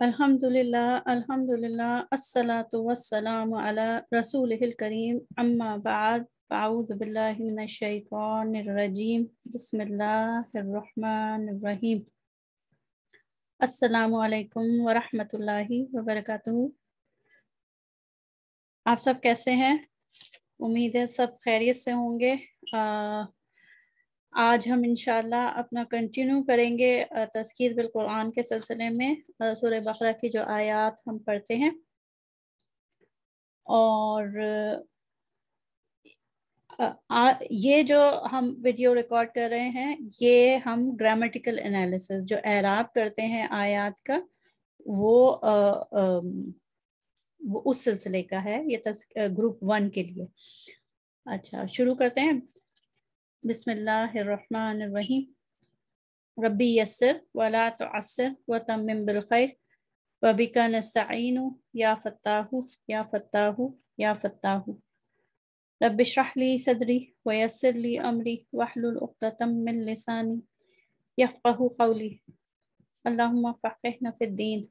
अल्हम्दुलिल्लाह अल्हम्दुलिल्लाह अस्सलातु वस्सलाम अला रसूलिल करीम अम्मा बाद बिल्लाहि रजीम बिस्मिल्लाहिर रहमानिर रहीम अस्सलाम वालेकुम व रहमतुल्लाहि व बरकातुहू आप सब कैसे हैं उम्मीद है सब खैरियत से होंगे आ, आज हम इनशाला अपना कंटिन्यू करेंगे तस्कीर बिल कुरान के सिलसिले में सूर्य बकरा की जो आयात हम पढ़ते हैं और ये जो हम वीडियो रिकॉर्ड कर रहे हैं ये हम ग्रामेटिकल एनालिसिस जो एराब करते हैं आयात का वो, आ, आ, वो उस सिलसिले का है ये ग्रुप वन के लिए अच्छा शुरू करते हैं بسم الله الرحمن الرحيم ربي يسر ولا تعسر وتمم بالخير وبك نستعين يا فتاه يا فتاه يا فتاه رب اشرح لي صدري ويسر لي أمري واحلل عقدة من لساني يفقه قولي اللهم فقهنا في الدين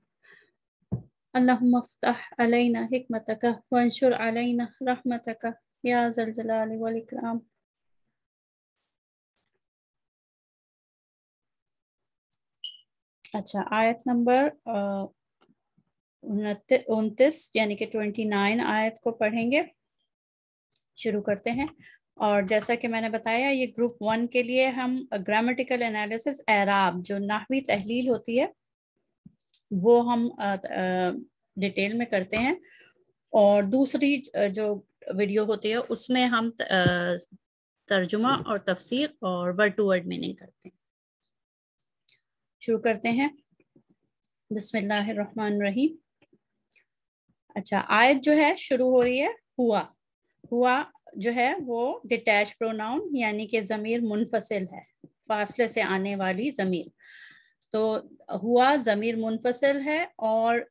اللهم افتح علينا حكمتك وانشر علينا رحمتك يا ذا الجلال والإكرام अच्छा आयत नंबर उनतीस यानी कि ट्वेंटी नाइन आयत को पढ़ेंगे शुरू करते हैं और जैसा कि मैंने बताया ये ग्रुप वन के लिए हम ग्रामेटिकल एनालिसिस एराब जो नाहवी तहलील होती है वो हम डिटेल में करते हैं और दूसरी जो वीडियो होती है उसमें हम तर्जुमा और तफसीर और वर्ड टू वर्ड मीनिंग करते हैं शुरू करते हैं रही अच्छा आयत जो है शुरू हो रही है हुआ हुआ जो है वो डिटैच प्रोनाउन यानी कि ज़मीर मुनफसिल है फासले से आने वाली ज़मीर तो हुआ ज़मीर मुनफसिल है और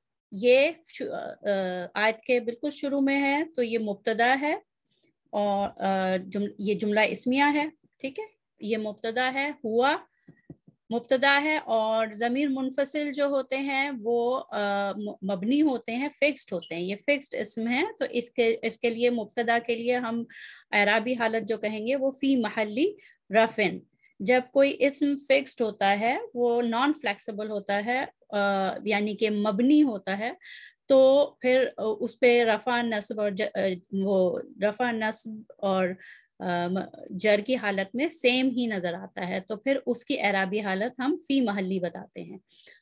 ये आयत के बिल्कुल शुरू में है तो ये मुबतदा है और जुम, ये जुमला इसमिया है ठीक है ये मुबतदा है हुआ मुबतदा है और ज़मीर मुनफसिल जो होते हैं वो आ, मबनी होते हैं फिक्स्ड होते हैं ये फिक्स्ड इसम है तो इसके इसके लिए मुबतदा के लिए हम अराबी हालत जो कहेंगे वो फ़ी महली रफिन जब कोई इसम फिक्स्ड होता है वो नॉन फ्लैक्सीबल होता है यानी कि मबनी होता है तो फिर उस पर रफ़ा नस्ब और ज, वो रफ़ा नस्ब और जर की हालत में सेम ही नज़र आता है तो फिर उसकी एराबी हालत हम फ़ी महली बताते हैं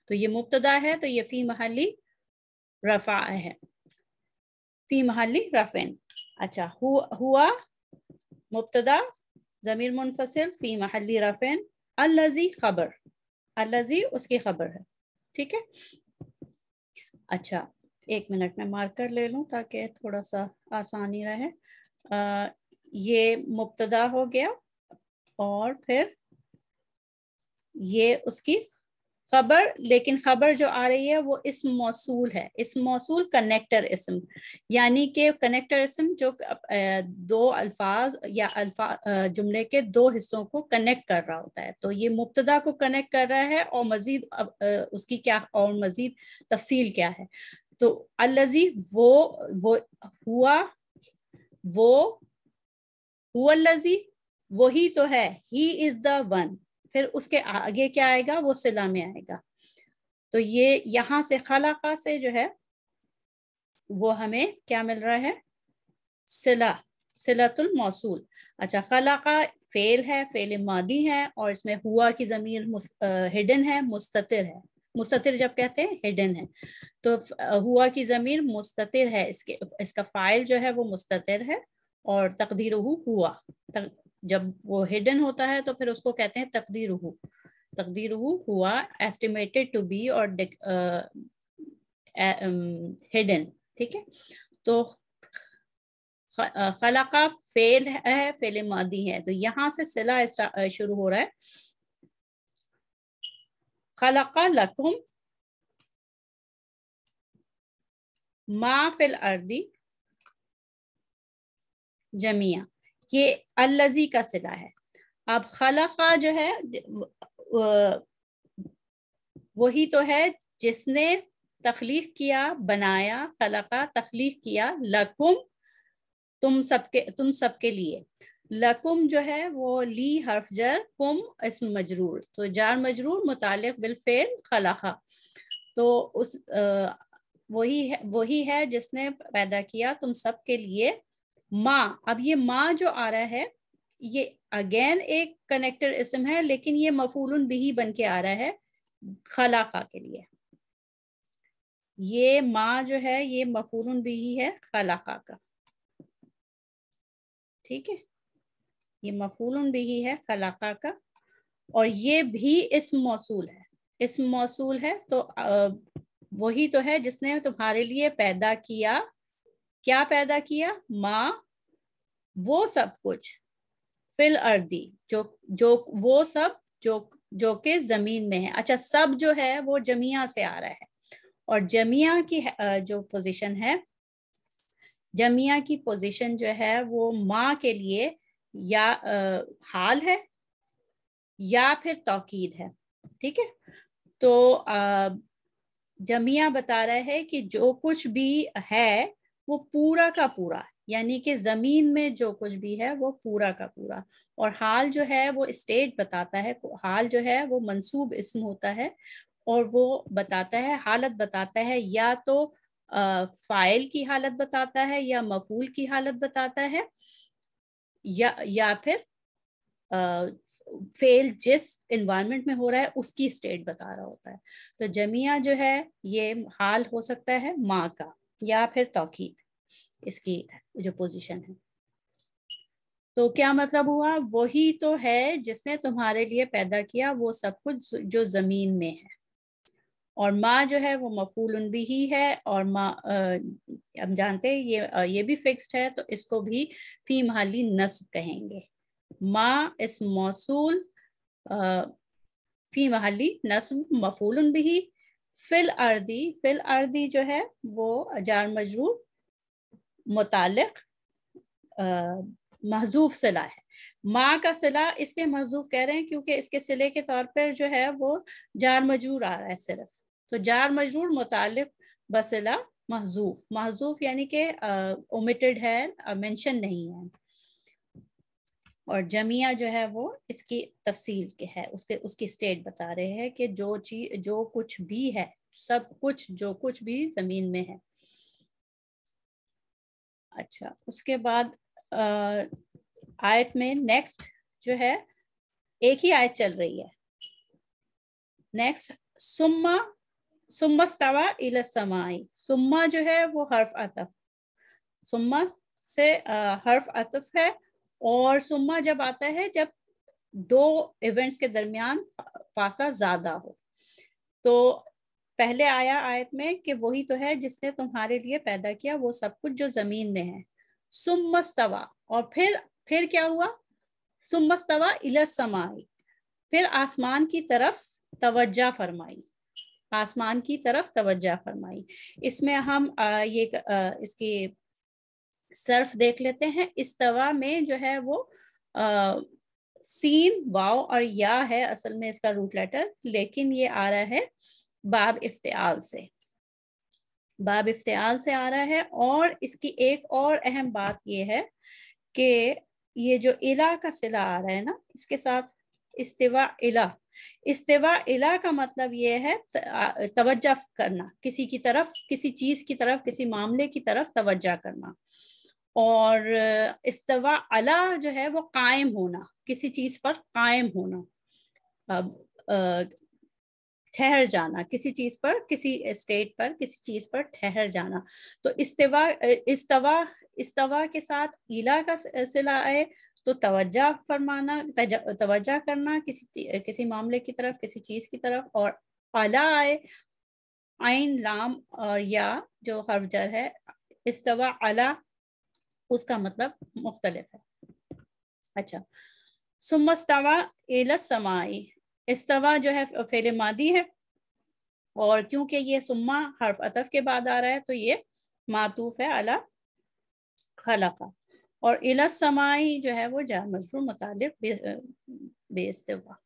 तो ये मुबतदा है तो ये फ़ी महली रफ़ा है फ़ी महली रफेन अच्छा हुआ, हुआ मुबतदा ज़मीर मुनफसिल फ़ी महली रफेन अल्लाजी खबर अल्लाजी उसकी खबर है ठीक है अच्छा एक मिनट में मार्कर ले लूं ताकि थोड़ा सा आसानी रहे ये मुबतदा हो गया और फिर ये उसकी खबर लेकिन खबर जो आ रही है वो इस मौसूल है इस मौसूल कनेक्टर इसम यानी कि कनेक्टर इसम जो दो अल्फाज या अल्फा जुमले के दो हिस्सों को कनेक्ट कर रहा होता है तो ये मुबतदा को कनेक्ट कर रहा है और मजीद उसकी क्या और मजीद तफसील क्या है तो अलजी वो वो हुआ वो हुजी वही तो है ही इज द वन फिर उसके आगे क्या आएगा वो सिला में आएगा तो ये यहां से खलाका से जो है वो हमें क्या मिल रहा है सिला सिलातुल मौसूल अच्छा खलाका फेल है फेल मादी है और इसमें हुआ की जमीर हिडन है मुस्तिर है मुस्तिर जब कहते हैं हिडन है तो हुआ की जमीर मुस्तिर है इसके इसका फाइल जो है वो मुस्तिर है और तकदीर हुआ तक, जब वो हिडन होता है तो फिर उसको कहते हैं तकदीर तकदीर हुआ एस्टिमेटेड टू बी और हिडन ठीक है तो खलाका फेल है फेल मादी है तो यहाँ से सिला शुरू हो रहा है खलाका लकुम मा फिल अर्दी जमिया ये अल्लजी का सिला है अब खला जो है वही तो है जिसने तख्लीक किया बनाया खलका तख्लीक किया लकुम तुम सबके तुम सबके लिए लकुम जो है वो ली हर्फ जर कुम इसम मजरूर तो जार मजरूर मुतल बिलफेल खलाखा तो उस आ, वही है वही है जिसने पैदा किया तुम सबके लिए माँ अब ये माँ जो आ रहा है ये अगेन एक कनेक्टेड इसम है लेकिन ये मफूल बिही बन के आ रहा है खलाका के लिए ये माँ जो है ये मफूल बिही है खलाका का ठीक है ये मफूल बिही है खलाका का और ये भी इसम मौसूल है इसम मौसूल है तो वही तो है जिसने तुम्हारे लिए पैदा किया क्या पैदा किया माँ वो सब कुछ फिल अर्दी जो जो वो सब जो जो के जमीन में है अच्छा सब जो है वो जमिया से आ रहा है और जमिया की जो पोजीशन है जमिया की पोजीशन जो है वो माँ के लिए या आ, हाल है या फिर तोकीद है ठीक है तो अः जमिया बता रहा है कि जो कुछ भी है वो पूरा का पूरा यानी कि जमीन में जो कुछ भी है वो पूरा का पूरा और हाल जो है वो स्टेट बताता है हाल जो है वो मंसूब इसम होता है और वो बताता है हालत बताता है या तो फाइल की हालत बताता है या मफूल की हालत बताता है या या फिर फेल जिस इन्वायरमेंट में हो रहा है उसकी स्टेट बता रहा होता है तो जमिया जो है ये हाल हो सकता है माँ का या फिर तोकीद इसकी जो पोजीशन है तो क्या मतलब हुआ वही तो है जिसने तुम्हारे लिए पैदा किया वो सब कुछ जो ज़मीन में है और माँ जो है वो मफूल उन भी ही है और माँ हम जानते हैं ये ये भी फिक्स्ड है तो इसको भी फी महाली नस्ब कहेंगे माँ इस मौसूल आ, फी महली नस्ब मफूल उन भी फिल अर्दी फिल अर्दी जो है वो जार मजरूर मुतलक महजूफ सिला है माँ का सिला इसके महजूफ कह रहे हैं क्योंकि इसके सिले के तौर पर जो है वो जार मजरूर आ रहा है सिर्फ तो जार मजरूर मुतल बसिला महजूफ महजूफ यानी के ओमिटेड है मेंशन नहीं है और जमिया जो है वो इसकी तफसील के है उसके उसकी स्टेट बता रहे हैं कि जो चीज जो कुछ भी है सब कुछ जो कुछ भी जमीन में है अच्छा उसके बाद आ, आयत में नेक्स्ट जो है एक ही आयत चल रही है नेक्स्ट सुम्मा सुम्मस्तवा इलसमाई सुम्मा जो है वो हर्फ अतफ सुम्मा से आ, हर्फ अतफ है और सुम्मा जब आता है जब दो इवेंट्स के दरमियान फासला ज्यादा हो तो पहले आया आयत में कि वही तो है जिसने तुम्हारे लिए पैदा किया वो सब कुछ जो जमीन में है सुमस्तवा और फिर फिर क्या हुआ सुमस्तवा इलसमाई फिर आसमान की तरफ तवज्जा फरमाई आसमान की तरफ तवज्जा फरमाई इसमें हम ये इसकी सर्फ देख लेते हैं इस्तवा में जो है वो आ, सीन वाव और या है असल में इसका रूट लेटर लेकिन ये आ रहा है बाब इफ्तियाल से बाब इफ्तियाल से आ रहा है और इसकी एक और अहम बात ये है कि ये जो इला का सिला आ रहा है ना इसके साथ इस्तेवा इला इस्तेवा इला का मतलब ये है तवज्जा करना किसी की तरफ किसी चीज की तरफ किसी मामले की तरफ तवज्जा करना और इस्तवा अला जो है वो कायम होना किसी चीज़ पर कायम होना अब ठहर जाना किसी चीज़ पर किसी स्टेट पर किसी चीज़ पर ठहर जाना तो इस्तवा इस्तवा इस्तवा के साथ इला का सिला आए तो तवज्जा फरमाना तवज्जा करना किसी किसी मामले की तरफ किसी चीज़ की तरफ और अला आए आइन लाम और या जो हर्फ जर है इस्तवा अला उसका मतलब मुख्तलिफ है अच्छा सुमस्तवा समाई इस्तवा जो है फेल मादी है और क्योंकि ये सुम्मा हर्फ अतफ के बाद आ रहा है तो ये मातूफ है अला खलका और समाई जो है वो जा मजरूर मुतालिक बेस्तवा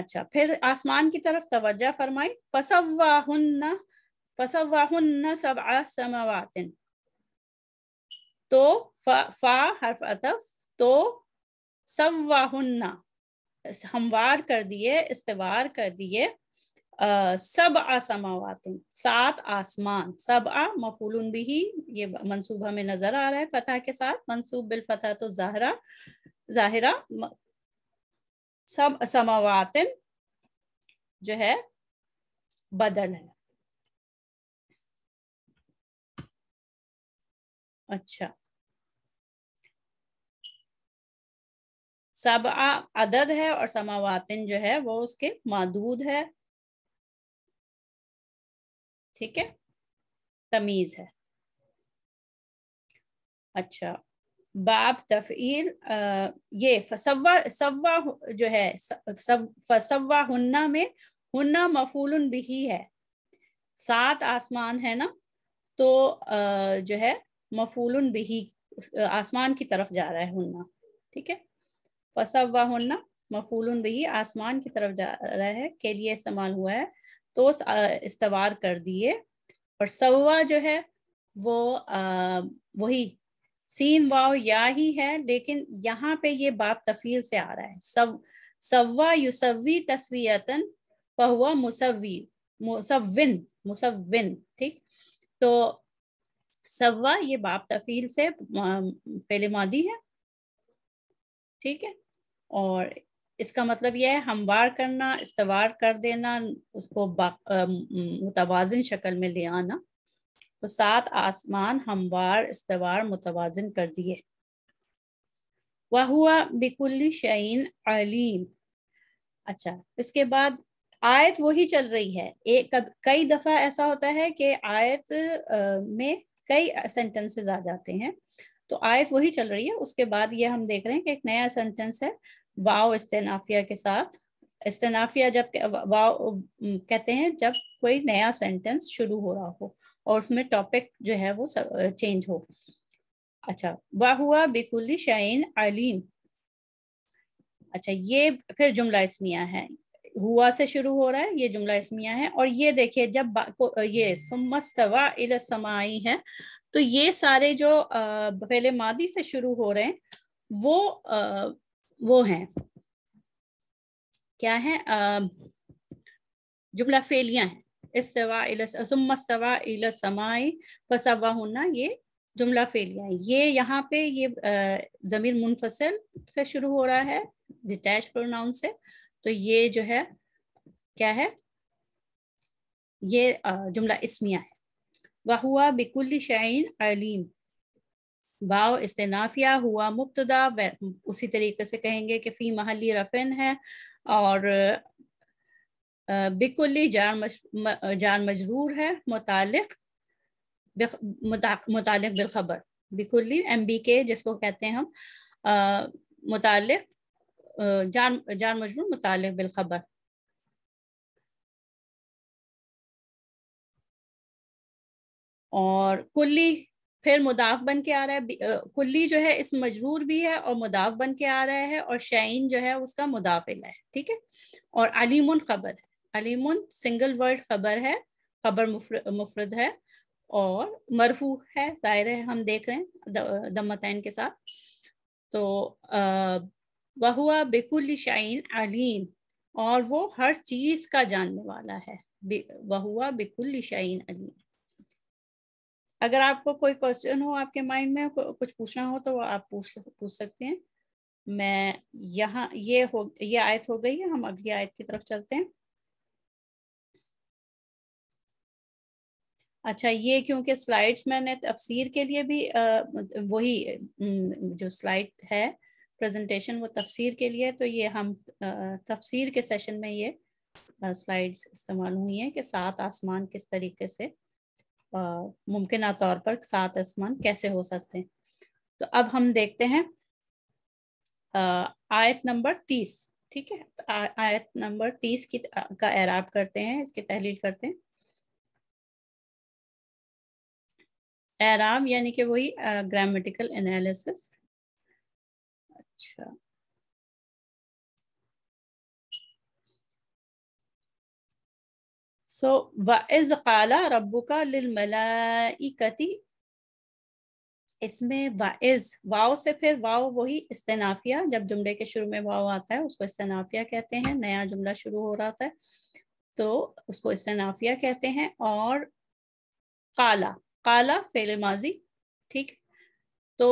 अच्छा फिर आसमान की तरफ तवज्जा फरमाई फसवाहन फसवाहन सब समवातिन तो फा, हर्फ अतफ तो सवाहुन्ना हमवार कर दिए इस्तेवार कर दिए सब आसमावातिन सात आसमान सब आ मफूल भी ये मंसूबा में नजर आ रहा है फतह के साथ मंसूब बिल फतह तो जाहरा जाहिरा सब समावातिन जो है बदल है अच्छा सब अदद है और समावातिन जो है वो उसके मादूद है ठीक है तमीज है अच्छा बाब तफ़ील ये फसवा सवा जो है फसवा हुन्ना में हुन्ना मफूल ही है सात आसमान है ना तो आ, जो है मफूल बिही आसमान की तरफ जा रहा है हुन्ना ठीक है फसा हुआ हुन्ना मफूल बिही आसमान की तरफ जा रहा है के लिए इस्तेमाल हुआ है तो इस्तेवाल कर दिए और सवा जो है वो अः वही सीन वाव या ही है लेकिन यहाँ पे ये बाप तफील से आ रहा है सब सवा युसवी तस्वीतन पहुआ मुसवी मुसविन मुसविन ठीक तो सवा ये बाप तफील से फेले मादी है ठीक है और इसका मतलब यह है हमवार करना इस्तवार कर देना उसको मुतवाजन शक्ल में ले आना तो सात आसमान हमवार इस्तवार मुतवाजन कर दिए वह हुआ बिकुल्ली शहीन अलीम अच्छा इसके बाद आयत वही चल रही है एक कई दफ़ा ऐसा होता है कि आयत में कई सेंटेंसेस आ जाते हैं तो आयत वही चल रही है उसके बाद ये हम देख रहे हैं कि एक नया सेंटेंस है वाओ इस्तेनाफिया के साथ इस्तेनाफिया जब वाओ कहते हैं जब कोई नया सेंटेंस शुरू हो रहा हो और उसमें टॉपिक जो है वो चेंज हो अच्छा वाह हुआ बिकुली शाइन अलीम अच्छा ये फिर जुमला इसमिया है हुआ से शुरू हो रहा है ये जुमला इसमिया है और ये देखिए जब ये सुमस्तवा समाई है तो ये सारे जो पहले मादी से शुरू हो रहे हैं वो आ, वो हैं क्या है जुमला फेलियां हैं इस्तवा सुमस्तवा इलसमाई फसवा होना ये जुमला फेलिया है ये यहाँ पे ये जमीन मुनफसल से शुरू हो रहा है डिटैच प्रोनाउन से तो ये जो है क्या है ये जुमला इसमिया है हुआ बिकुल शाइन अलीम वाव इस्तनाफिया हुआ मुबतदा उसी तरीके से कहेंगे कि फ़ी महली रफिन है और बिकुल जान जान मजरूर है मुतालिक मुतालिक बिलखबर बिकुल एम बी के जिसको कहते हैं हम मुतालिक जान जान मजरूर मुताल बिलखबर और कुल्ली फिर मुदाफ बन के आ रहा है कुल्ली जो है इस मजरूर भी है और मुदाफ बन के आ रहा है और शाइन जो है उसका मुदाफिल है ठीक है और अलीमुन खबर है अलीमुन सिंगल वर्ड खबर है खबर मुफरद है और मरफू है ज़ाहिर है हम देख रहे हैं दमतैन के साथ तो अः वहुआ बेकुल शाइन अलीम और वो हर चीज का जानने वाला है वहुआ बेकुल शाइन अलीम अगर आपको कोई क्वेश्चन हो आपके माइंड में कुछ पूछना हो तो आप पूछ पूछ सकते हैं मैं यहाँ ये हो ये आयत हो गई है हम अगली आयत की तरफ चलते हैं अच्छा ये क्योंकि स्लाइड्स मैंने तफसीर के लिए भी वही जो स्लाइड है प्रेजेंटेशन वो तफसीर के लिए तो ये हम तफसीर के सेशन में ये स्लाइड्स इस्तेमाल हुई हैं कि सात आसमान किस तरीके से मुमकिन तौर पर सात आसमान कैसे हो सकते हैं तो अब हम देखते हैं आयत नंबर तीस ठीक है तो आयत नंबर तीस की का एराब करते हैं इसकी तहलील करते हैं एराब यानी कि वही ग्रामेटिकल एनालिसिस अच्छा सो वाइज काला रबू का लिलमलाइकती इसमें वाइज वाओ से फिर वाव वही इस्तेनाफिया जब जुमले के शुरू में वाओ आता है उसको इस्तेनाफिया कहते हैं नया जुमला शुरू हो रहा था तो उसको इस्तेनाफिया कहते हैं और काला काला फेल माजी ठीक तो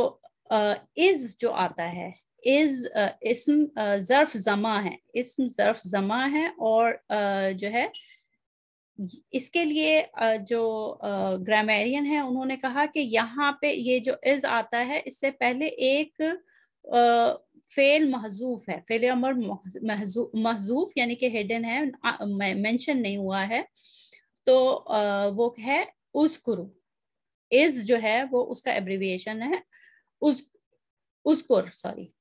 इज जो आता है इज इसम ज़र्फ जमा है इसम ज़र्फ जमा है और जो है इसके लिए जो ग्रामेरियन है उन्होंने कहा कि यहाँ पे ये जो इज आता है इससे पहले एक फेल महजूफ है फेल अमर महजूफ यानी कि हिडन है मेंशन नहीं हुआ है तो वो है कुरु इज जो है वो उसका एब्रीविएशन है उस उसकुर सॉरी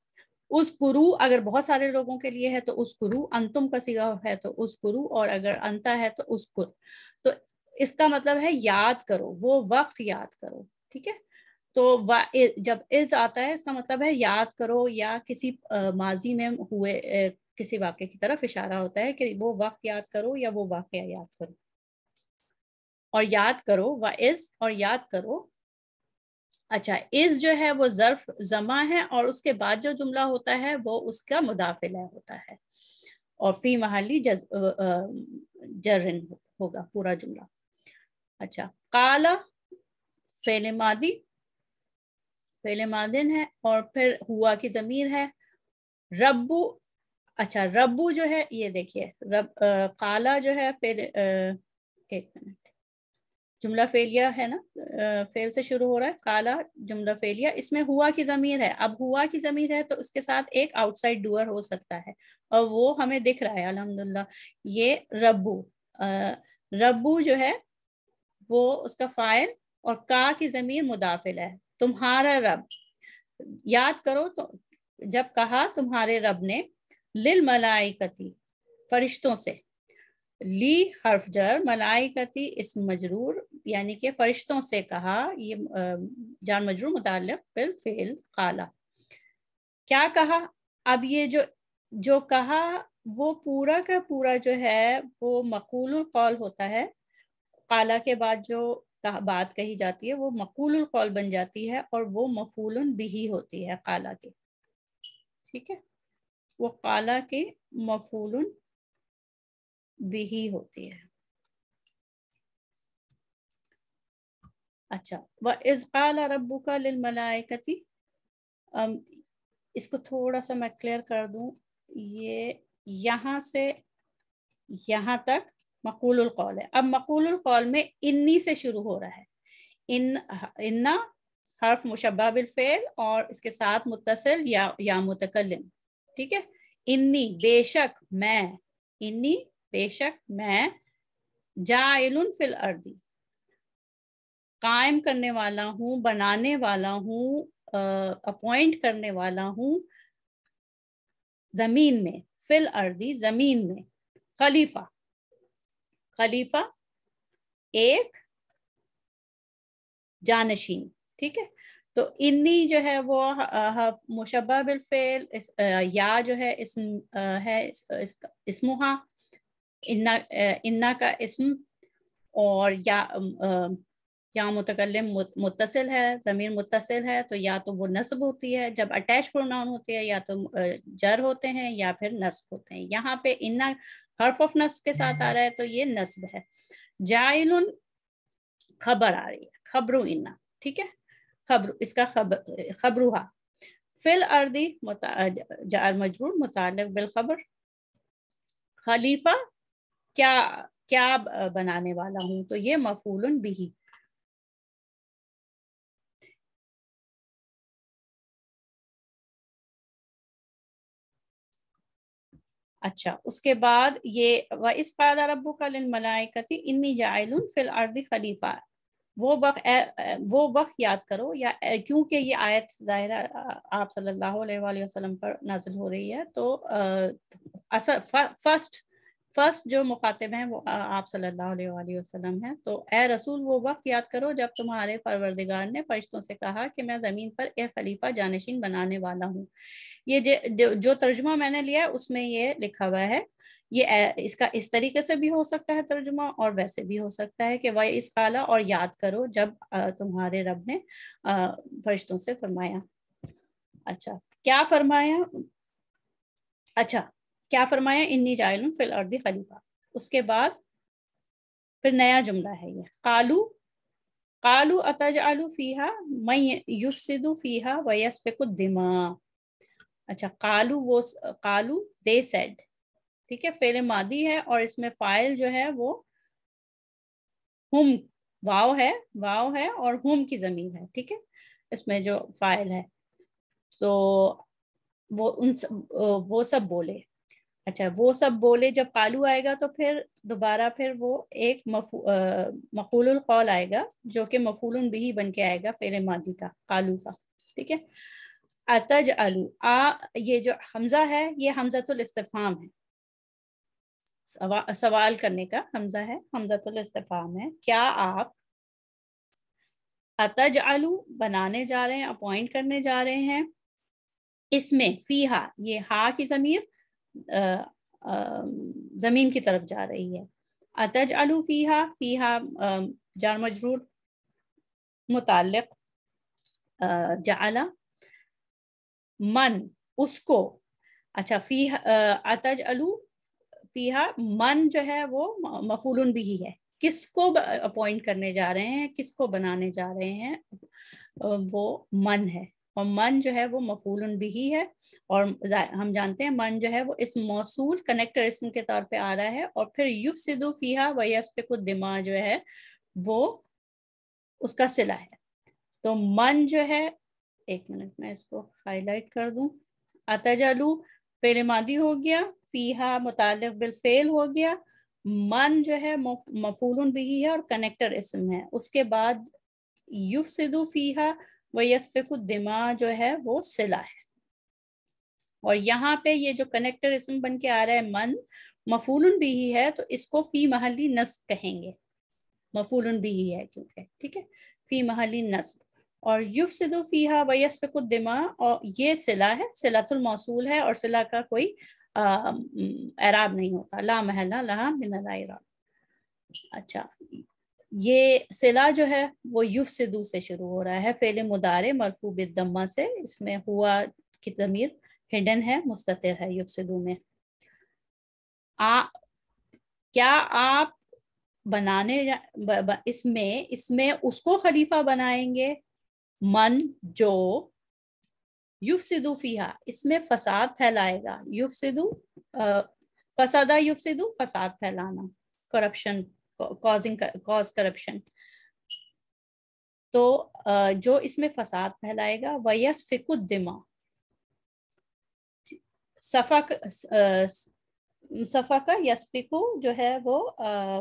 उस कुरु अगर बहुत सारे लोगों के लिए है तो उस कुरु अंतुम का सिगा है तो उस कुरु और अगर अंता है तो उस कुर तो इसका मतलब है याद करो वो वक्त याद करो ठीक है तो जब इज आता है इसका मतलब है याद करो या किसी माजी में हुए किसी वाक्य की तरफ इशारा होता है कि वो वक्त याद करो या वो वाक्य याद करो और याद करो व इज और याद करो अच्छा इस जो है वो जर्फ जमा है और उसके बाद जो जुमला होता है वो उसका मुदाफिला होता है और फी महली जज जर्रन होगा पूरा जुमला अच्छा काला फेले मादी फेले मादिन है और फिर हुआ की जमीर है रब्बू अच्छा रब्बू जो है ये देखिए रब आ, काला जो है फिर एक मिनट जुमला फेलिया है ना फेल से शुरू हो रहा है काला जुमला फेलिया इसमें हुआ की जमीर है अब हुआ की जमीर है तो उसके साथ एक आउटसाइड डूअर हो सकता है और वो हमें दिख रहा है अलहमदुल्ला ये रब्बू रब्बू जो है वो उसका फायल और का की जमीर मुदाफिल है तुम्हारा रब याद करो तो जब कहा तुम्हारे रब ने लिल मलाई फरिश्तों से ली हर्फजर मलाइकती इस मजरूर यानी के फरिश्तों से कहा ये जान मजरूर मुताल फिल फेल खाला क्या कहा अब ये जो जो कहा वो पूरा का पूरा जो है वो मकूल कौल होता है काला के बाद जो कहा, बात कही जाती है वो मकूल कौल बन जाती है और वो मफूल बिही होती है काला के ठीक है वो काला के मफूल भी ही होती है अच्छा व इजकाल रबू का मलायकती इसको थोड़ा सा मैं क्लियर कर दूं ये यहां से यहां तक मकूल कौल है अब मकूल कौल में इन्नी से शुरू हो रहा है इन इन्ना हर्फ मुशबा बिलफेल और इसके साथ मुतसिल या या मुतकलम ठीक है इन्नी बेशक मैं इन्नी बेशक मैं जाइल फिल अर्दी कायम करने वाला हूँ बनाने वाला हूँ अपॉइंट करने वाला हूँ जमीन में फिल अर्दी जमीन में खलीफा खलीफा एक जानशीन ठीक है तो इन्नी जो है वो मुशबा बिलफेल या जो है इस आ, है इस, इस, इस, इस, इस, इस, इस इन्ना इन्ना का इसम और या या मुतकल मुतसिल है ज़मीर मुतसिल है तो या तो वो नस्ब होती है जब अटैच प्रोनाउन होती है या तो जर होते हैं या फिर नस्ब होते हैं यहाँ पे इन्ना हर्फ ऑफ नस्ब के साथ आ रहा है तो ये नस्ब है जाइल खबर आ रही है खबरू इन्ना ठीक है खबर इसका खबर खबरूहा फिल अर्दी मुता, जार मजरूर मुतल बिल खबर खलीफा क्या क्या बनाने वाला हूं तो ये मफूल बिही अच्छा उसके बाद ये व इस पाद रबू मलायकती इन्नी जायल फिल अर्द खलीफा वो वक्त वो वक्त याद करो या क्योंकि ये आयत ज़ाहिर आप सल्लल्लाहु अलैहि वसल्लम पर नाजिल हो रही है तो असर फर्स्ट फर्स्ट जो मुखातिब हैं वो आप सल्लल्लाहु अलैहि वसल्लम हैं तो ए रसूल वो वक्त याद करो जब तुम्हारे परवरदिगार ने फरिश्तों से कहा कि मैं ज़मीन पर ए खलीफा जानशीन बनाने वाला हूँ ये जो, जो तर्जुमा मैंने लिया उसमें ये लिखा हुआ है ये इसका इस तरीके से भी हो सकता है तर्जुमा और वैसे भी हो सकता है कि वह इस खाला और याद करो जब तुम्हारे रब ने फरिश्तों से फरमाया अच्छा क्या फरमाया अच्छा क्या फरमाया इन्नी जायलू फिल अर्दी खलीफा उसके बाद फिर नया जुमला है ये कालू कालू अतज आलू फीहा मैं युफसिदु फीहा दिमा अच्छा कालू वो कालू दे सेड ठीक है फेले मादी है और इसमें फाइल जो है वो हम वाव है वाव है और हुम की जमीन है ठीक है इसमें जो फाइल है तो वो उन सब, वो सब बोले अच्छा वो सब बोले जब कालू आएगा तो फिर दोबारा फिर वो एक मफूल कौल आएगा जो कि मफूल भी बन के आएगा फेल मादी का कालू का ठीक है अतज आलू आ ये जो हमजा है ये हमजतुल इस्तफाम है सवा, सवाल करने का हमजा है हमजतुल इस्तफाम है क्या आप अतज आलू बनाने जा रहे हैं अपॉइंट करने जा रहे हैं इसमें फीहा ये हा की जमीर ज़मीन की तरफ जा रही है अतज अलू फ़ीहा फ़ीहा जार मजरूर मुतल जला मन उसको अच्छा फ़ी अतज अलू फ़ीहा मन जो है वो मफूलन भी ही है किसको अपॉइंट करने जा रहे हैं किसको बनाने जा रहे हैं वो मन है और मन जो है वो मफूल बिही है और हम जानते हैं मन जो है वो इस मौसूल कनेक्टर इसम के तौर पे आ रहा है और फिर युफ सिदु फीहा वयस पे जो है वो उसका सिला है तो मन जो है एक मिनट में इसको हाईलाइट कर दू अतजालू फेल मादी हो गया फीहा मुतल बिलफेल हो गया मन जो है मफूल बिही है और कनेक्टर इसम है उसके बाद युफ सिदु फीहा वयसफ़ दिमा जो है वो सिला है और यहाँ पे ये जो कनेक्टर इसम बन के आ रहा है मन मफूलन भी ही है तो इसको फी महली नस्ब कहेंगे मफूलन भी ही है क्योंकि ठीक है फी महली नस्ब और युफ सिदु फीहा वयसफ़ दिमा और ये सिला है सिलातुल मौसूल है और सिला का कोई एराब नहीं होता ला महला ला मिन अच्छा ये सिला जो है वो युफ सिदू से शुरू हो रहा है फेल मुदारे मरफू बिदम्मा से इसमें हुआ की तमीर हिडन है मुस्तर है युफ सिदू में आ क्या आप बनाने इसमें इसमें उसको खलीफा बनाएंगे मन जो युफ सिदू फीहा इसमें फसाद फैलाएगा युफ सिदू फसादा युफ सिदू फसाद फैलाना करप्शन कॉजिंग कॉज करप्शन तो जो इसमें फसाद फैलाएगा वयस फिकुद्दिमा सफा सफा का यसफिकु जो है वो आ,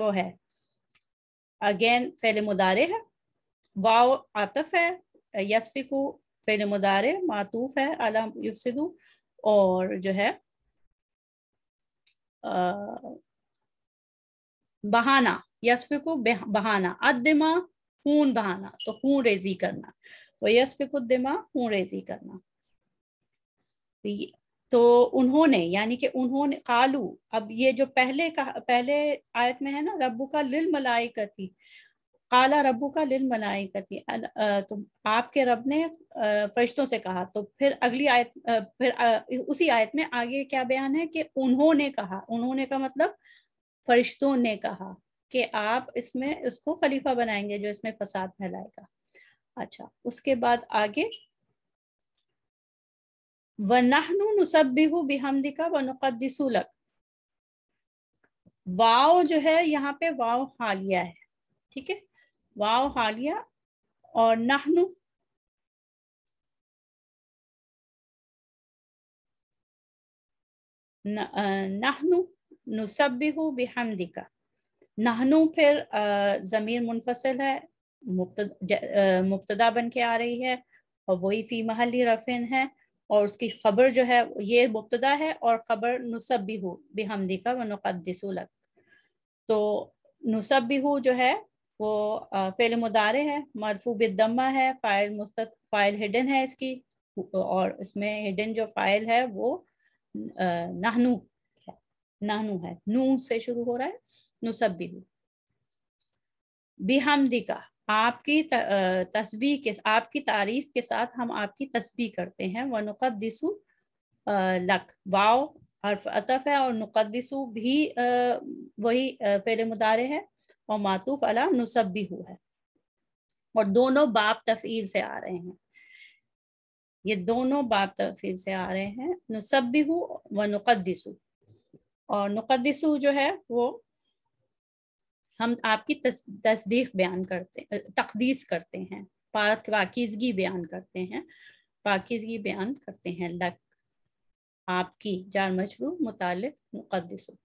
वो है अगेन फेल मुदारे है वाओ आतफ है यसफिकु फेल मुदारे मातूफ है अला युफसिदू और जो है आ, बहाना यसफे को बहाना अदिमा खून बहाना तो खून रेजी करना वो यसफे को दिमा खून रेजी करना तो तो, तो उन्होंने यानी कि उन्होंने कालू अब ये जो पहले का पहले आयत में है ना रब्बू का लिल करती काला रब्बू का लिल मलाइकती तो आपके रब ने फरिश्तों से कहा तो फिर अगली आयत फिर उसी आयत में आगे क्या बयान है कि उन्होंने कहा उन्होंने का मतलब फरिश्तों ने कहा कि आप इसमें उसको खलीफा बनाएंगे जो इसमें फसाद फैलाएगा अच्छा उसके बाद आगे व नाहनु नुसबिहु बिहमदिका वनुकदसूलक वाव जो है यहाँ पे वाव हालिया है ठीक है वाव हालिया और नाहनु नाहनु नुसबिहु बिहमदिका नहनु फिर ज़मीर मुनफसल है मुबतदा बन के आ रही है और वही फ़ी महली रफिन है और उसकी खबर जो है ये मुबतदा है और खबर नुसबिहु भी व बेहमदी का तो नुसबिहु जो है वो फ़ेल मुदारे है मरफू बिदम्मा है फ़ाइल मुस्त फ़ाइल हिडन है इसकी और इसमें हिडन जो फ़ाइल है वो नहनू नहनू है नू से शुरू हो रहा है नुसबिहु बिहमदिका आपकी तस्बी के आपकी तारीफ के साथ हम आपकी तस्बी करते हैं व नुकदिस लक वाव हर्फ अतफ है और नुकदिस भी वही फेरे मुदारे है और मातूफ अला नुसबिहु है और दोनों बाप तफ़ील से आ रहे हैं ये दोनों बाप तफ़ील से आ रहे हैं हु व नुकदिसू और नुकदसु जो है वो हम आपकी तस, तस्दीक बयान करते तकदीस करते हैं पाक पाकिजगी बयान करते हैं पाकिजगी बयान करते हैं लक आपकी जार मशरू मुताल मुकदसु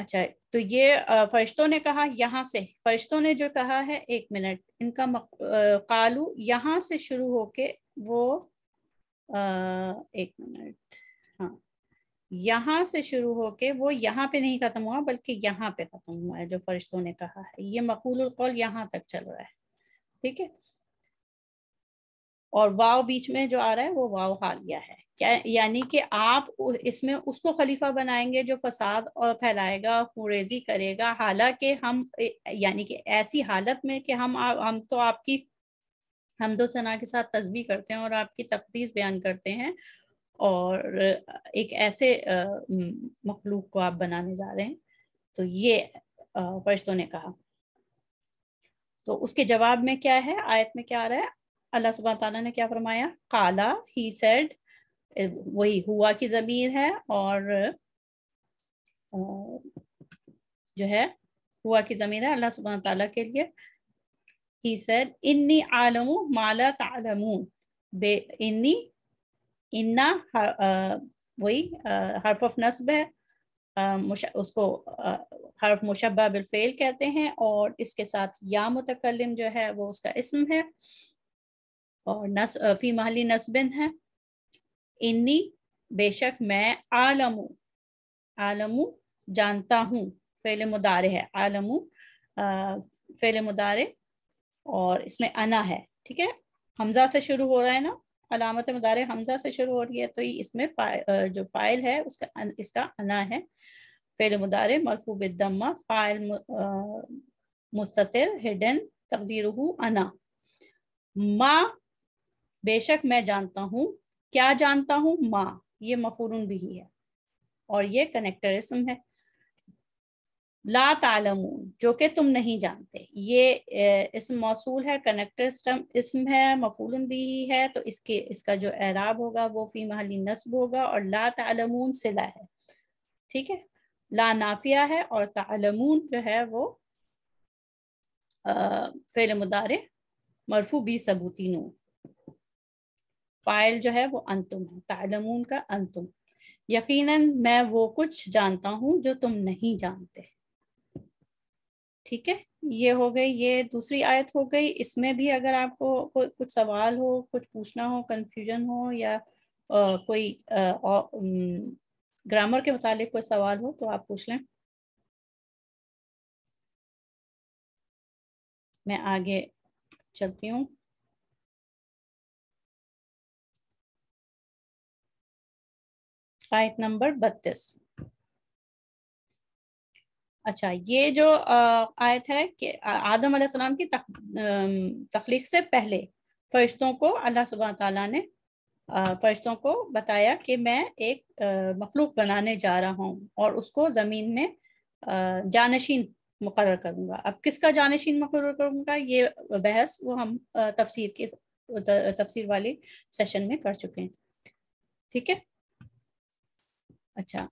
अच्छा तो ये फरिश्तों ने कहा यहाँ से फरिश्तों ने जो कहा है एक मिनट इनका कालू यहाँ से शुरू होके वो आ, एक मिनट हाँ यहाँ से शुरू होके वो यहाँ पे नहीं खत्म हुआ बल्कि यहाँ पे खत्म हुआ है जो फरिश्तों ने कहा है ये मकूल कौल यहाँ तक चल रहा है ठीक है और वाव बीच में जो आ रहा है वो वाव हालिया है क्या यानी कि आप इसमें उसको खलीफा बनाएंगे जो फसाद और फैलाएगा कुरेजी करेगा हालांकि हम यानी कि ऐसी हालत में कि हम आ, हम तो आपकी हमदोसना सना के साथ तस्वीर करते हैं और आपकी तकदीस बयान करते हैं और एक ऐसे मखलूक को आप बनाने जा रहे हैं तो ये फरिश्तों ने कहा तो उसके जवाब में क्या है आयत में क्या आ रहा है अल्लाह सुबह तला ने क्या फरमाया काला ही सेड वही हुआ की जमीर है और जो है हुआ की जमीर है अल्लाह सुबह तला के लिए ही सेड इन्नी आलमू माला तालमून बे इन्नी इन्ना वही हर्फ ऑफ नस्ब है उसको हर्फ मुशबा बिलफेल कहते हैं और इसके साथ या मुतकलम जो है वो उसका इसम है और नस फी महली नस्बिन है इन्नी बेशक मैं आलमू आलमू जानता हूँ फेल मुदारे है आलमू फेल मुदारे और इसमें अना है ठीक है हमजा से शुरू हो रहा है ना अलामत मदार हमजा से शुरू हो रही है तो इसमें फा, जो फाइल है उसका इसका अना है फेल मदार मरफूब बिदम्मा फाइल मुस्तर हिडन तकदीर अना माँ बेशक मैं जानता हूँ क्या जानता हूँ माँ ये मफूरन भी है और ये कनेक्टरिज्म है ला तालमून जो कि तुम नहीं जानते ये इसम मौसूल है कनेक्टर स्टम इसम है मफूलन भी है तो इसके इसका जो एराब होगा वो फी महली नस्ब होगा और ला तालमून सिला है ठीक है ला नाफिया है और तालमून जो है वो फेल मुदारे मरफू बी सबूती नू फाइल जो है वो अंतुम है तालमून का अंतुम यकीनन मैं वो कुछ जानता हूँ जो तुम नहीं जानते ठीक है ये हो गई ये दूसरी आयत हो गई इसमें भी अगर आपको कुछ सवाल हो कुछ पूछना हो कंफ्यूजन हो या आ, कोई ग्रामर के मुतालिक कोई सवाल हो तो आप पूछ लें मैं आगे चलती हूँ आयत नंबर बत्तीस अच्छा ये जो आयत है कि आदम सलाम की तक, तख्लीक से पहले फरिश्तों को अल्लाह सुबह ताला ने फरिश्तों को बताया कि मैं एक मखलूक बनाने जा रहा हूँ और उसको ज़मीन में जानशीन मुकर करूंगा अब किसका जानशीन मुकर करूंगा ये बहस वो हम तफसीर के तफसीर वाले सेशन में कर चुके हैं ठीक है अच्छा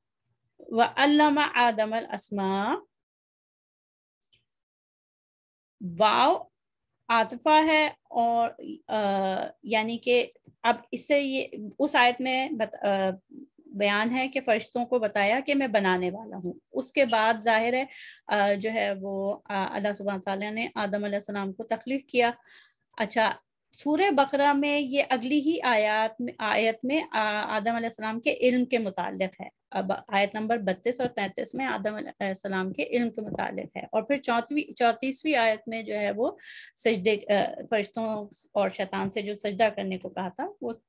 वल्लम आदम असमा वाव आतफा है और यानी कि अब इससे ये उस आयत में बत, आ, बयान है कि फरिश्तों को बताया कि मैं बनाने वाला हूँ उसके बाद जाहिर है आ, जो है वो अल्लाह सुबह तला ने आदम सलाम को तख्लीक किया अच्छा सूर्य बकरा में ये अगली ही आयत में आयत में आदम सलाम के इल्म के मुतालिक है अब आयत नंबर बत्तीस और तैंतीस में आदम सलाम के इल्म के मुतालिक है और फिर चौथवी चौतीसवीं आयत में जो है वो सजदे फरिश्तों और शैतान से जो सजदा करने को कहा था वो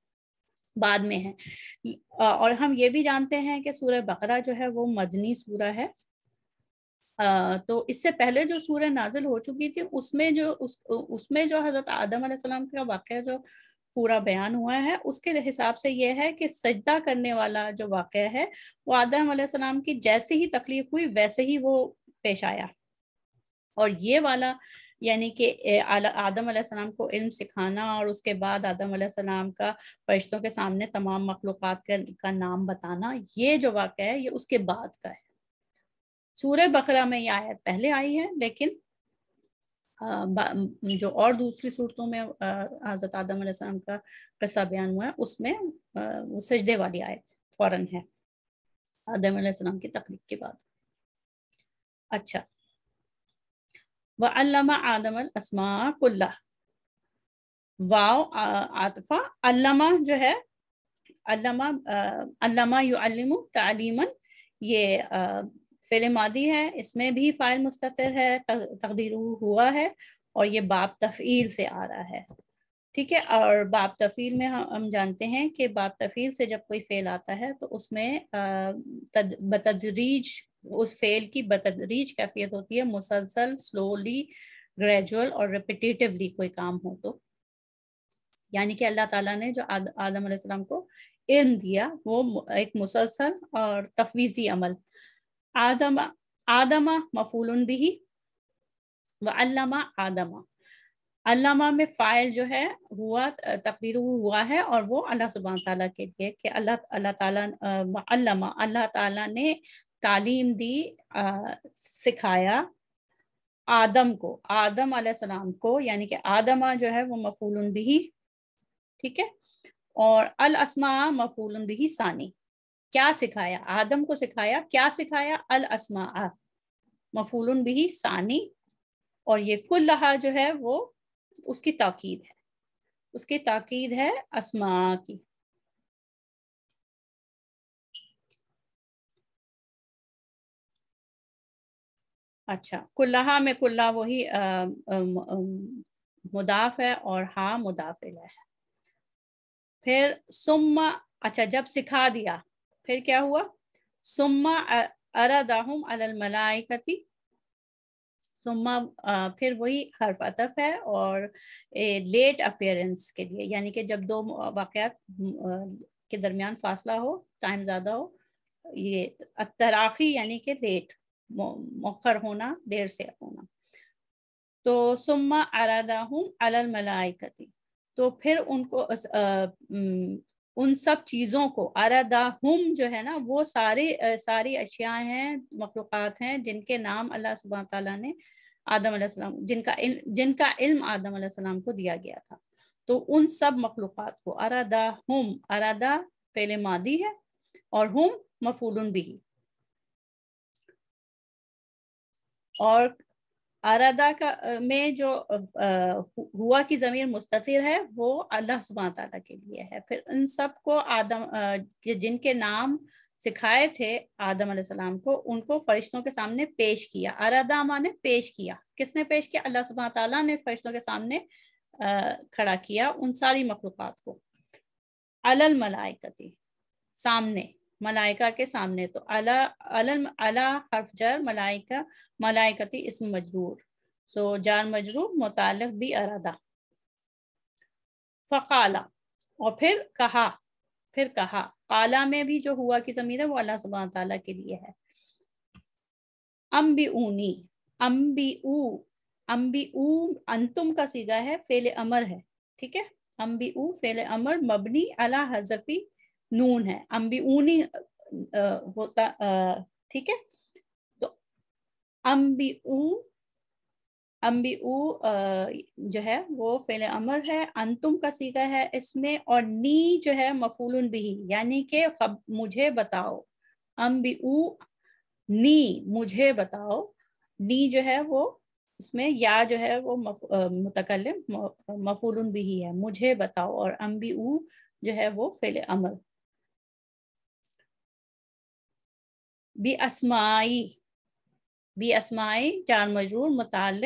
बाद में है और हम ये भी जानते हैं कि सूर्य बकरा जो है वो मदनी सूरा है आ, तो इससे पहले जो सूर्य नाजिल हो चुकी थी उसमें जो उस उसमें जो हजरत आदम सलाम का वाक्य जो पूरा बयान हुआ है उसके हिसाब से यह है कि सजदा करने वाला जो वाक़ है वो आदम सलाम की जैसे ही तकलीफ हुई वैसे ही वो पेश आया और ये वाला यानी कि आदम सलाम को इल्म सिखाना और उसके बाद आदम सलाम का फरिश्तों के सामने तमाम मखलूक का नाम बताना ये जो वाक़ है ये उसके बाद का है सूर्य बकरा में ये आयत पहले आई है लेकिन जो और दूसरी सूरतों में हज़रत आदम आसम का कस्सा बयान हुआ है उसमें वो सजदे वाली आयत फ़ौरन है आदम आसम की तकलीफ के बाद अच्छा वह अल्लामा आदम असमा कुल्ला वाव आतफा अल्लामा जो है अल्लामा अल्लामा युअल्लिमु तालीमन ये फेल मादी है इसमें भी फाइल मुस्तर है तकदीर हुआ है और ये बाप तफ़ील से आ रहा है ठीक है और बाप तफ़ील में हम हम जानते हैं कि बाप तफ़ील से जब कोई फेल आता है तो उसमें बतदरीज उस फेल की बतदरीज कैफियत होती है मुसलसल स्लोली ग्रेजुअल और रिपीटेटिवली कोई काम हो तो यानी कि अल्लाह ताला ने जो आद, आदम को इल्म दिया वो एक मुसलसल और तफवीज़ी अमल आदम आदमा मफूल बिही व अल्लामा आदमा अल्लामा में फ़ाइल जो है हुआ तकदीर हुआ है और वो अल्लाह सुबह तला के लिए कि अल्लाह अल्लाह ताला अल्लामा अल्लाह ताला ने तालीम दी आ, सिखाया आदम को आदम सलाम को यानी कि आदमा जो है वो मफूल बिही ठीक है और अल असमा मफूल बिही सानी क्या सिखाया आदम को सिखाया क्या सिखाया अल असमा मफूल भी सानी और ये कुल लहा जो है वो उसकी ताकीद है उसकी ताकीद है असमा की अच्छा कुल्लाहा में कुल्ला वही मुदाफ है और हा मुदाफिल है फिर सुम्मा अच्छा जब सिखा दिया फिर क्या हुआ सुम्मा अरादाहुम अलल मलाइकती सुम्मा फिर वही हर्फ अतफ है और ए, लेट अपेयरेंस के लिए यानी कि जब दो वाकयात के दरमियान फासला हो टाइम ज़्यादा हो ये तराखी यानी कि लेट मौखर होना देर से होना तो सुम्मा अरादाहुम अलल मलाइकती तो फिर उनको उन सब चीज़ों को अरदा हम जो है ना वो सारे सारी अशिया हैं मखलूक़ हैं जिनके नाम अल्लाह सुबह तला ने आदम सलाम जिनका इल, जिनका इल्म आदम सलाम को दिया गया था तो उन सब मखलूक़ को अरदा हम अरदा पहले मादी है और हम मफूल भी और आरादा का में जो हुआ की ज़मीर मुस्तिर है वो अल्लाह सुबह तला के लिए है फिर उन सब को आदम जिनके नाम सिखाए थे आदम सलाम को उनको फरिश्तों के सामने पेश किया अरादा माने पेश किया किसने पेश किया अल्लाह सुबह तला ने फरिश्तों के सामने खड़ा किया उन सारी मखलूक को अल मलाइकती सामने मलाइका के सामने तो अला अला हर्फ जर मलाइका मलाइकती इसम मजरूर सो जार मजरूर मुतल भी अरादा फ़काला और फिर कहा फिर कहा काला में भी जो हुआ की ज़मीर है वो अल्लाह सुबह तला के लिए है अम्बी ऊनी अम्बी ऊ अम्बी ऊ अंतुम का सीधा है फेले अमर है ठीक है अम्बी ऊ फेले अमर मबनी अला हजफी नून है ऊनी होता ठीक है तो अम्बी ऊ जो है वो फेल अमर है अंतुम का सीगा है इसमें और नी जो है मफूल भी यानी खब मुझे बताओ ऊ नी मुझे बताओ नी जो है वो इसमें या जो है वो मुतकल मफूल भी है मुझे बताओ और ऊ जो है वो फेल अमर बी असमाई बी असमाई चार मजरूर मुतल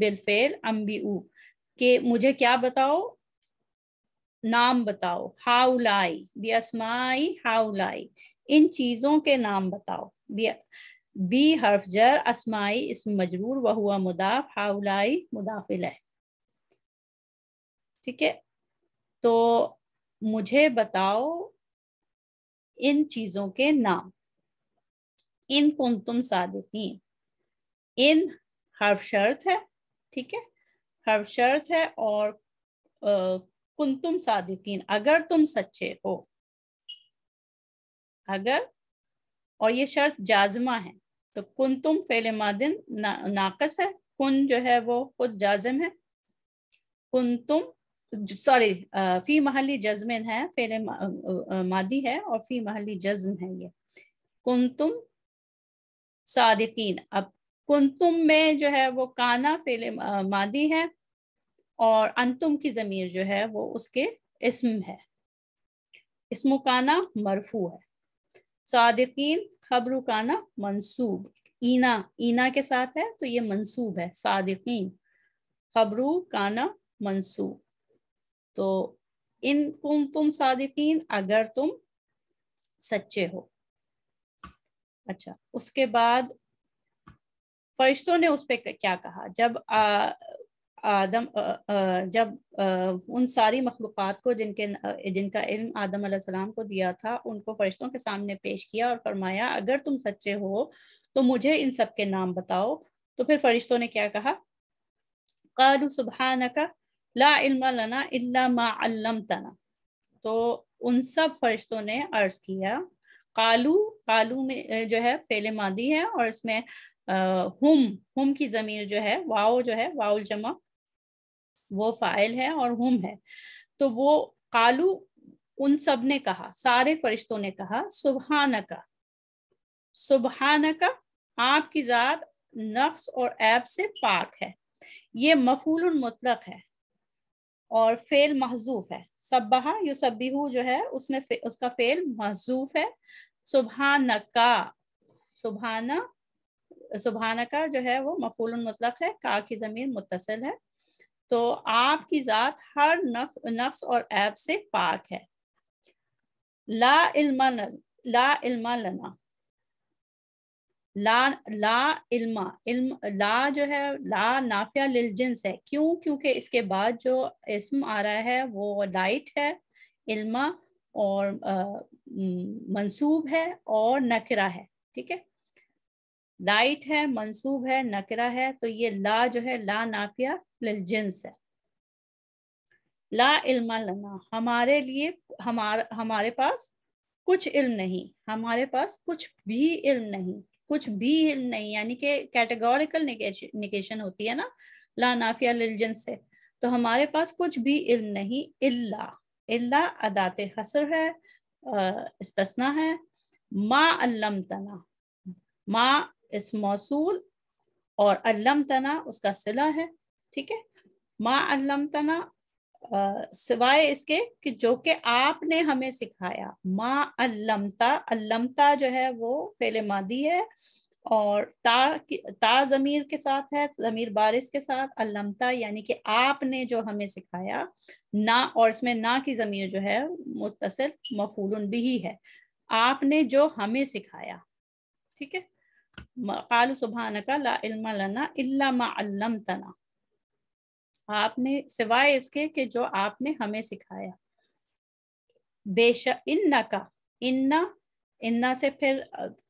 बिलफेल अम्बीऊ के मुझे क्या बताओ नाम बताओ हाउलाई बी असमाई हाउलाई इन चीज़ों के नाम बताओ बी बी हर्फ जर असमाई इसम मजरूर व हुआ मुदाफ हाउलाई मुदाफिल है ठीक है तो मुझे बताओ इन चीज़ों के नाम इन कुंतुम सादिकीन इन हर्फ शर्त है ठीक है हर्फ शर्त है और कुंतुम सादिकीन अगर तुम सच्चे हो अगर और ये शर्त जाजमा है तो कुंतुम फेले मादिन ना, नाकस है कुन जो है वो खुद जाजम है कुंतुम सॉरी फी महली जजमिन है फेले मादी है और फी महली जज्म है ये कुंतुम सादिकीन अब कुंतुम में जो है वो काना फेले मादी है और अंतुम की जमीर जो है वो उसके इसम है इसमो काना मरफू है सादिकीन खबरू काना मंसूब ईना ईना के साथ है तो ये मंसूब है सादिकीन खबरू काना मंसूब तो इन कुम तुम सादिकीन अगर तुम सच्चे हो अच्छा उसके बाद फरिश्तों ने उस पर क्या कहा जब आ, आदम आ, आ, जब आ, उन सारी मखलूक़ात को जिनके जिनका इल्म आदम सलाम को दिया था उनको फरिश्तों के सामने पेश किया और फरमाया अगर तुम सच्चे हो तो मुझे इन सब के नाम बताओ तो फिर फरिश्तों ने क्या कहा कालू सुबहान का ला तो उन सब फरिश्तों ने अर्ज़ किया कालू कालू में जो है फेले मादी है और इसमें अः हुम हम की जमीर जो है वाओ जो है वाउल जमा वो फाइल है और हुम है तो वो कालू उन सब ने कहा सारे फरिश्तों ने कहा सुबहाना का सुबहाना का आपकी जात नक्स और ऐप से पाक है ये मफूल मुतलक है और फेल महजूफ है सबहा सब्बीहू जो है उसमें फे, उसका फेल महजूफ है सुबहाना का सुबहाना सुबहाना का जो है वो मफूल मतलब है का की जमीन मुतसल है तो आपकी ज़ात हर नफ, नफ्स और ऐप से पाक है ला इल्मा ला इल्मा लना ला ला इल्मा इल्म ला जो है ला नाफिया लिलजिंस है क्यों क्योंकि इसके बाद जो इसम आ रहा है वो लाइट है इल्मा और मंसूब है और नकरा है ठीक है लाइट है मंसूब है नकरा है तो ये ला जो है ला नाफिया लिलजिंस है ला इल्मा लना हमारे लिए हमारे हमारे पास कुछ इल्म नहीं हमारे पास कुछ भी इल्म नहीं कुछ भी नहीं यानी कि कैटेगोरिकल निकेशन होती है ना ला नाफिया लिलजन से तो हमारे पास कुछ भी इल्म नहीं इल्ला इल्ला अदात हसर है इस्तना है मा अल्लम तना मा इस मौसूल और अल्लम तना उसका सिला है ठीक है मा अल्लम तना सिवाय इसके कि जो कि आपने हमें सिखाया माँ अलमता अलमता जो है वो फेले मादी है और ता ता जमीर के साथ है जमीर बारिश के साथ अलमता यानी कि आपने जो हमें सिखाया ना और इसमें ना की जमीर जो है मुतसर मफूल भी है आपने जो हमें सिखाया ठीक है कालू सुबह का ला इल्मा लना इल्ला मा आपने सिवाय इसके कि जो आपने हमें सिखाया बेशक इन्ना का इन्ना इन्ना से फिर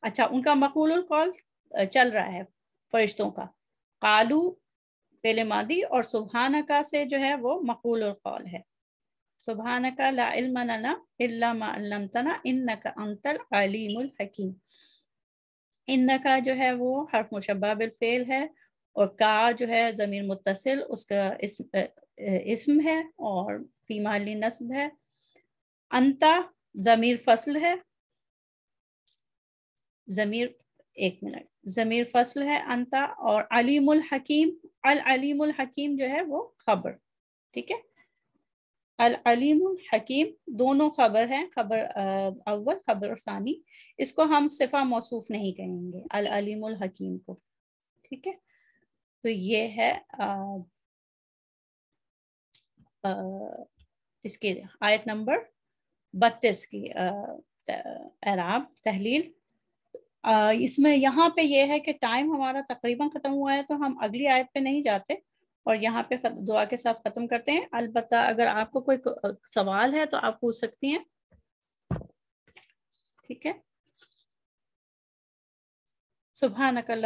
अच्छा उनका मकबूल कॉल चल रहा है फरिश्तों का कालू मादी और सुबहाना का से जो है वो मकबूल कौल है सुबहाना का ला इल्मना इल्लामतना इन्ना का अंतर अलीम हकीम इन्ना का जो है वो हर्फ मुशबाबिल फेल है और का जो है ज़मीर मुतसिल उसका इसम इसम है और फीमाली नस्ब है अंता ज़मीर फसल है ज़मीर एक मिनट ज़मीर फसल है अंता और अलीमुल हकीम अल अलीमुल हकीम जो है वो खबर ठीक है अल अलीमुल हकीम दोनों खबर हैं खबर अव्वल खबर सानी इसको हम सिफा मौसूफ नहीं कहेंगे अल अलीमुल हकीम को ठीक है तो ये है आ, आ, इसकी आयत नंबर बत्तीस की एराब तहलील आ, इसमें यहाँ पे ये है कि टाइम हमारा तकरीबन ख़त्म हुआ है तो हम अगली आयत पे नहीं जाते और यहाँ पे दुआ के साथ ख़त्म करते हैं अलबत् अगर आपको कोई सवाल है तो आप पूछ सकती हैं ठीक है सुबह नकल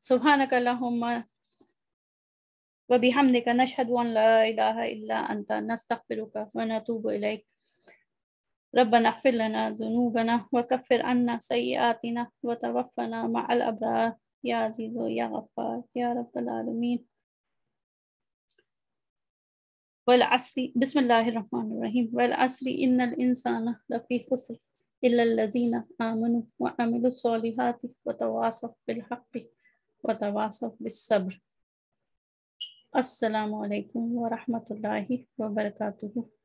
سبحانك اللهم وبحمدك نشهد أن لا إله إلا أنت نستغفرك ونتوب إليك ربنا اغفر لنا ذنوبنا وكفر عنا سيئاتنا وتوفنا مع الأبرار يا عزيز يا غفار يا رب العالمين والعصر بسم الله الرحمن الرحيم والعصر إن الإنسان لفي خسر إلا الذين آمنوا وعملوا الصالحات وتواصوا بالحق وتواصف بالصبر السلام عليكم ورحمة الله وبركاته